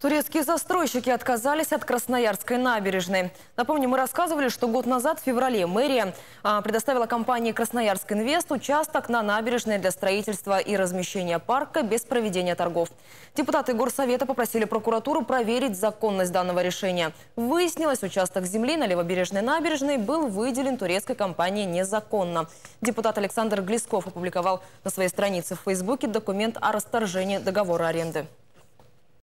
Турецкие застройщики отказались от Красноярской набережной. Напомню, мы рассказывали, что год назад, в феврале, мэрия а, предоставила компании «Красноярск Инвест» участок на набережной для строительства и размещения парка без проведения торгов. Депутаты Горсовета попросили прокуратуру проверить законность данного решения. Выяснилось, участок земли на левобережной набережной был выделен турецкой компании незаконно. Депутат Александр Глесков опубликовал на своей странице в Фейсбуке документ о расторжении договора аренды.